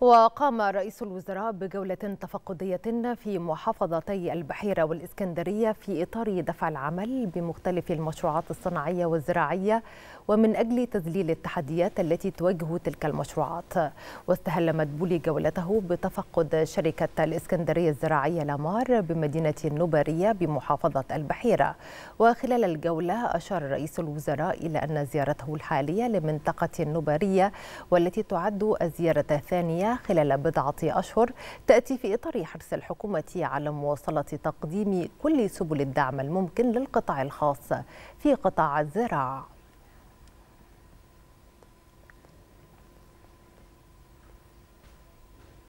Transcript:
وقام رئيس الوزراء بجولة تفقدية في محافظتي البحيرة والإسكندرية في إطار دفع العمل بمختلف المشروعات الصناعية والزراعية ومن أجل تذليل التحديات التي تواجه تلك المشروعات واستهل مدبولي جولته بتفقد شركة الإسكندرية الزراعية لامار بمدينة النبارية بمحافظة البحيرة وخلال الجولة أشار رئيس الوزراء إلى أن زيارته الحالية لمنطقة النبارية والتي تعد الزيارة الثانية خلال بضعة أشهر تأتي في إطار حرص الحكومة على مواصلة تقديم كل سبل الدعم الممكن للقطاع الخاص في قطاع الزراعة